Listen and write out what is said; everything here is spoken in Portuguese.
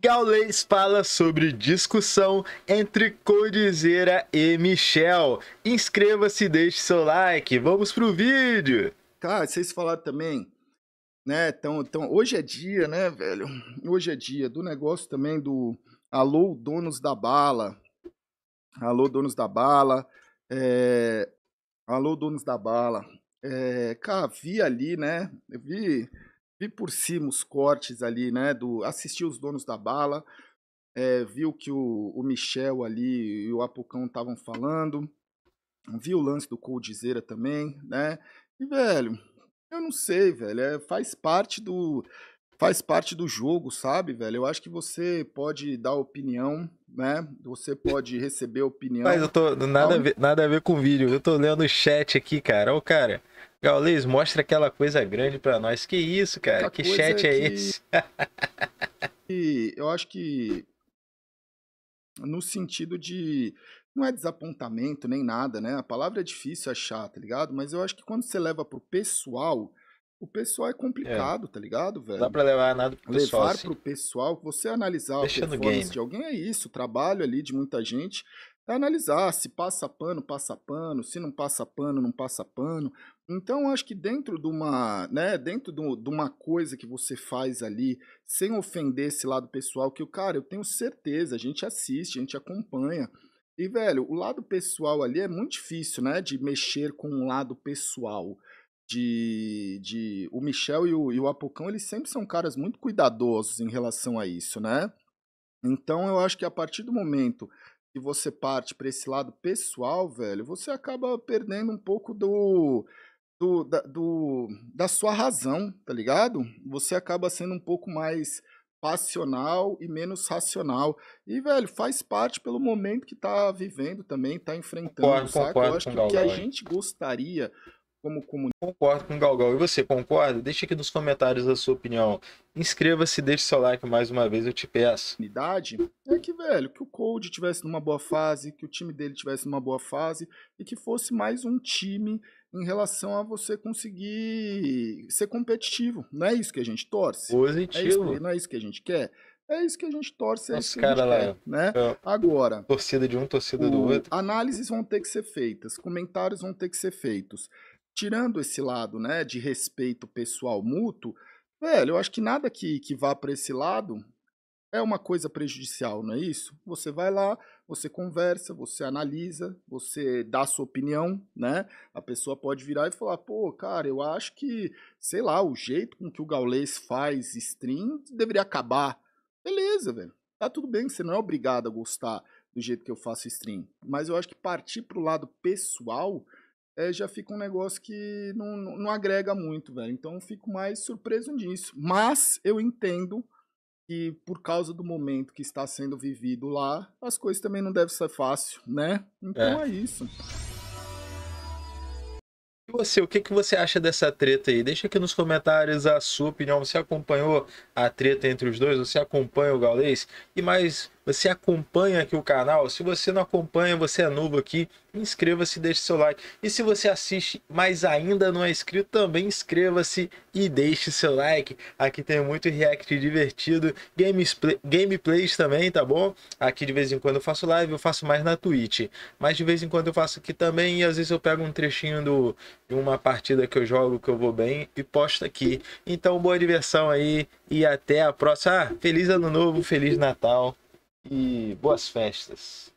Gaules fala sobre discussão entre Codizeira e Michel. Inscreva-se, deixe seu like. Vamos pro vídeo. Cara, vocês falaram também, né? Então, então, hoje é dia, né, velho? Hoje é dia do negócio também do Alô Donos da Bala. Alô Donos da Bala. É... Alô Donos da Bala. É... Cara, vi ali, né? Eu vi vi por cima os cortes ali, né? Do, assisti os donos da bala, é, eh, viu que o, o Michel ali e o Apucão estavam falando, vi o lance do Coldzera também, né? E, velho, eu não sei, velho. É, faz parte do. Faz parte do jogo, sabe, velho? Eu acho que você pode dar opinião, né? Você pode receber opinião. Mas eu tô. Nada, então a ver, nada a ver com o vídeo. Eu tô lendo o chat aqui, cara. Ô, cara, Gaules, mostra aquela coisa grande para nós. Que isso, cara? Que chat é, que... esse? e eu acho que no sentido de não é desapontamento nem nada, né? A palavra é difícil achar, tá ligado? Mas eu acho que quando você leva pro pessoal, o pessoal é complicado, é. tá ligado, velho? Não dá pra levar nada pro levar pessoal. Levar assim. pro pessoal, você analisar Deixa a performance de alguém é isso, o trabalho ali de muita gente é analisar se passa pano, passa pano, se não passa pano, não passa pano. Então, acho que dentro de uma, né, dentro do, de uma coisa que você faz ali, sem ofender esse lado pessoal, que o cara, eu tenho certeza, a gente assiste, a gente acompanha. E, velho, o lado pessoal ali é muito difícil, né, de mexer com o lado pessoal. De, de o Michel e o, e o Apocão, eles sempre são caras muito cuidadosos em relação a isso, né? Então, eu acho que a partir do momento que você parte para esse lado pessoal, velho, você acaba perdendo um pouco do do, da, do, da sua razão, tá ligado? Você acaba sendo um pouco mais passional e menos racional. E, velho, faz parte pelo momento que tá vivendo também, tá enfrentando, concordo, saca? Concordo, Eu acho que o que a gente gostaria como comunista. Concordo com o Galgal. E você concorda? Deixa aqui nos comentários a sua opinião. Inscreva-se, deixe seu like mais uma vez, eu te peço. Unidade é que, velho, que o Cold tivesse numa boa fase, que o time dele tivesse numa boa fase e que fosse mais um time em relação a você conseguir ser competitivo. Não é isso que a gente torce. Positivo. É isso, não é isso que a gente quer. É isso que a gente torce. É Os caras lá. Quer, né? É. Agora. Torcida de um, torcida o... do outro. Análises vão ter que ser feitas, comentários vão ter que ser feitos tirando esse lado, né, de respeito pessoal mútuo, velho, eu acho que nada que, que vá para esse lado é uma coisa prejudicial, não é isso? Você vai lá, você conversa, você analisa, você dá a sua opinião, né? A pessoa pode virar e falar, pô, cara, eu acho que, sei lá, o jeito com que o Gaulês faz stream deveria acabar. Beleza, velho. Tá tudo bem, você não é obrigado a gostar do jeito que eu faço stream. Mas eu acho que partir pro lado pessoal, é, já fica um negócio que não, não agrega muito, velho. Então eu fico mais surpreso nisso. Mas eu entendo que por causa do momento que está sendo vivido lá, as coisas também não devem ser fácil, né? Então é, é isso. E você, o que, que você acha dessa treta aí? Deixa aqui nos comentários a sua opinião. Você acompanhou a treta entre os dois? Você acompanha o Gaulês? E mais, você acompanha aqui o canal? Se você não acompanha, você é novo aqui, inscreva-se, deixe seu like. E se você assiste, mas ainda não é inscrito, também inscreva-se e deixe seu like. Aqui tem muito react divertido, gameplays também, tá bom? Aqui de vez em quando eu faço live, eu faço mais na Twitch. Mas de vez em quando eu faço aqui também e às vezes eu pego um trechinho do, de uma partida que eu jogo, que eu vou bem e posto aqui. Então, boa diversão aí e até a próxima. Ah, feliz ano novo, feliz Natal e boas festas.